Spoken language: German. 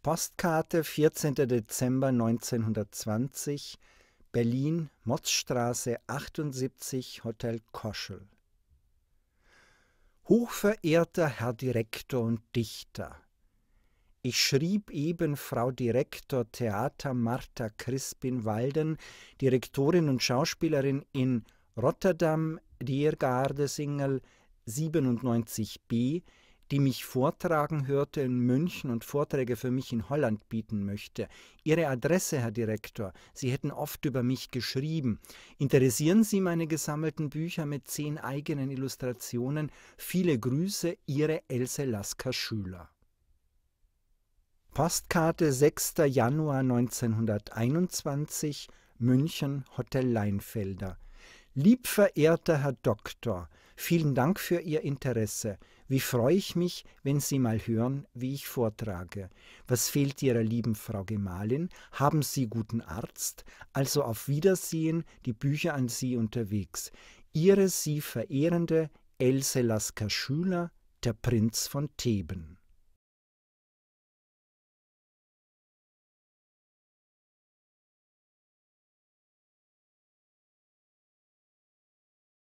Postkarte 14. Dezember 1920 Berlin Motzstraße 78 Hotel Koschel Hochverehrter Herr Direktor und Dichter, ich schrieb eben Frau Direktor Theater Martha Crispin Walden, Direktorin und Schauspielerin in Rotterdam, Diergaardesingel 97b, die mich vortragen hörte in München und Vorträge für mich in Holland bieten möchte. Ihre Adresse, Herr Direktor, Sie hätten oft über mich geschrieben. Interessieren Sie meine gesammelten Bücher mit zehn eigenen Illustrationen. Viele Grüße, Ihre Else Lasker-Schüler. Postkarte 6. Januar 1921, München, Hotel Leinfelder. Lieb verehrter Herr Doktor, vielen Dank für Ihr Interesse. Wie freue ich mich, wenn Sie mal hören, wie ich vortrage. Was fehlt Ihrer lieben Frau Gemahlin? Haben Sie guten Arzt? Also auf Wiedersehen, die Bücher an Sie unterwegs. Ihre Sie verehrende Else Lasker-Schüler, der Prinz von Theben.